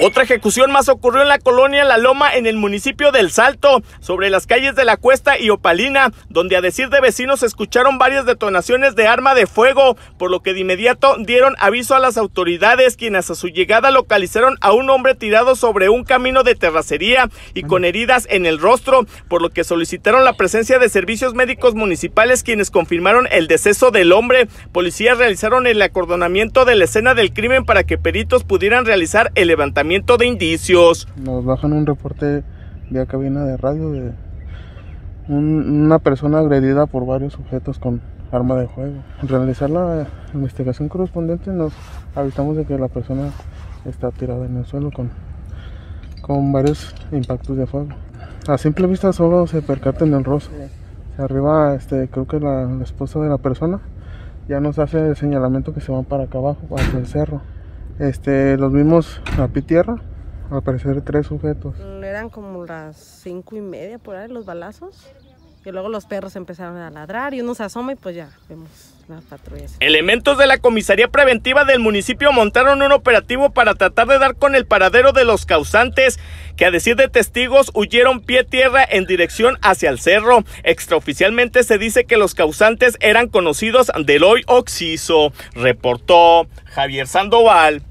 Otra ejecución más ocurrió en la colonia La Loma en el municipio del Salto, sobre las calles de La Cuesta y Opalina, donde a decir de vecinos escucharon varias detonaciones de arma de fuego, por lo que de inmediato dieron aviso a las autoridades, quienes a su llegada localizaron a un hombre tirado sobre un camino de terracería y con heridas en el rostro, por lo que solicitaron la presencia de servicios médicos municipales quienes confirmaron el deceso del hombre. Policías realizaron el acordonamiento de la escena del crimen para que peritos pudieran realizar el levantamiento de indicios. Nos bajan un reporte de cabina de radio de una persona agredida por varios sujetos con arma de juego. Al realizar la investigación correspondiente nos avisamos de que la persona está tirada en el suelo con, con varios impactos de fuego. A simple vista solo se percaten en el rostro. Arriba este, creo que la, esposa de la persona ya nos hace el señalamiento que se van para acá abajo, hacia el cerro este, los mismos a tierra, al tres sujetos. Eran como las cinco y media por ahí los balazos. Y luego los perros empezaron a ladrar y uno se asoma y pues ya vemos las patrullas. Elementos de la comisaría preventiva del municipio montaron un operativo para tratar de dar con el paradero de los causantes que a decir de testigos huyeron pie tierra en dirección hacia el cerro. Extraoficialmente se dice que los causantes eran conocidos del hoy Oxiso, reportó Javier Sandoval.